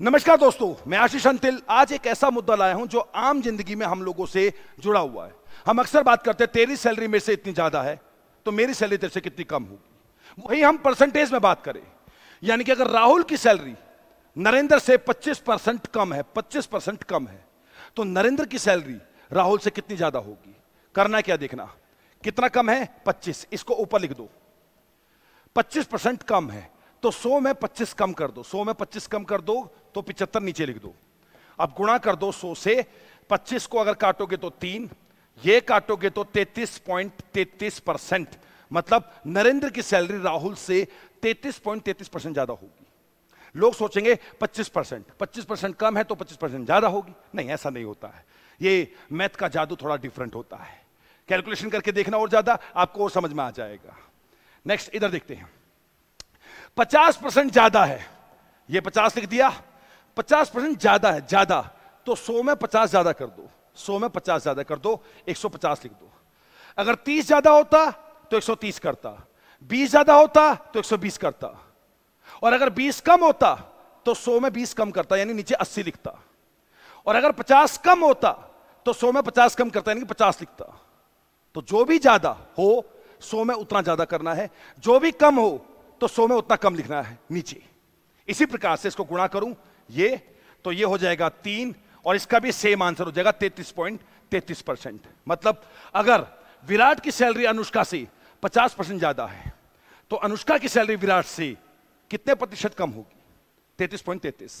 नमस्कार दोस्तों मैं आशीष अंतिल आज एक ऐसा मुद्दा लाया हूं जो आम जिंदगी में हम लोगों से जुड़ा हुआ है हम अक्सर बात करते हैं तेरी सैलरी मेरे से इतनी ज्यादा है तो मेरी सैलरी तेरे से कितनी कम होगी वही हम परसेंटेज में बात करें यानी कि अगर राहुल की सैलरी नरेंद्र से 25 परसेंट कम है 25 परसेंट कम है तो नरेंद्र की सैलरी राहुल से कितनी ज्यादा होगी करना क्या देखना कितना कम है 25 इसको ऊपर लिख दो 25 परसेंट कम है तो 100 में 25 कम कर दो 100 में 25 कम कर दो तो 75 नीचे लिख दो अब गुणा कर दो 100 से 25 को अगर काटोगे तो तीन ये काटोगे तो 33.33 परसेंट मतलब नरेंद्र की सैलरी राहुल से 33.33 परसेंट ज्यादा होगी लोग सोचेंगे 25 परसेंट पच्चीस परसेंट कम है तो 25 परसेंट ज्यादा होगी नहीं ऐसा नहीं होता है ये मैथ का जादू थोड़ा डिफरेंट होता है कैलकुलेशन करके देखना और ज्यादा आपको और समझ में आ जाएगा नेक्स्ट इधर देखते हैं पचास परसेंट ज्यादा है ये पचास लिख दिया पचास परसेंट ज्यादा है ज्यादा तो सौ में पचास ज्यादा कर दो सौ में पचास ज्यादा कर दो एक सौ पचास लिख दो अगर तीस ज्यादा होता तो एक सौ तीस करता बीस ज्यादा होता तो एक सौ बीस करता और अगर बीस कम होता तो सौ में बीस कम करता यानी नीचे अस्सी लिखता और अगर पचास कम होता तो सौ में पचास कम करता यानी पचास लिखता तो जो भी ज्यादा हो सौ में उतना ज्यादा करना है जो भी कम हो तो सौ में उतना कम लिखना है नीचे इसी प्रकार से इसको गुणा करूं ये तो ये हो जाएगा तीन और इसका भी सेम आंसर हो जाएगा तैतीस पॉइंट तैतीस परसेंट मतलब अगर विराट की सैलरी अनुष्का से पचास परसेंट ज्यादा है तो अनुष्का की सैलरी विराट से कितने प्रतिशत कम होगी तैतीस पॉइंट तैतीस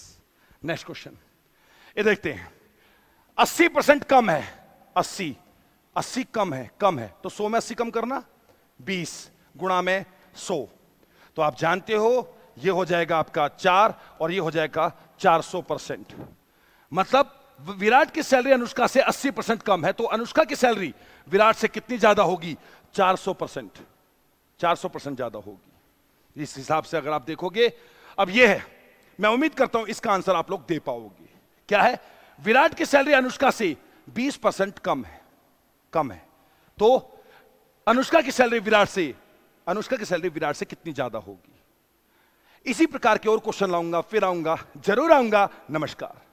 नेक्स्ट क्वेश्चन ये देखते हैं अस्सी परसेंट कम है अस्सी अस्सी कम है कम है तो सौ में अस्सी कम करना बीस गुणा में सौ तो आप जानते हो ये हो जाएगा आपका चार और ये हो जाएगा चार सौ परसेंट मतलब विराट की सैलरी अनुष्का से अस्सी परसेंट कम है तो अनुष्का की सैलरी विराट से कितनी ज्यादा होगी चार सौ परसेंट चार सौ परसेंट ज्यादा होगी इस हिसाब से अगर आप देखोगे अब ये है मैं उम्मीद करता हूं इसका आंसर आप लोग दे पाओगे क्या है विराट की सैलरी अनुष्का से 20 परसेंट कम है कम है तो अनुष्का की सैलरी विराट से अनुष्का की सैलरी विराट से कितनी ज्यादा होगी इसी प्रकार के और क्वेश्चन लाऊंगा फिर आऊंगा जरूर आऊंगा नमस्कार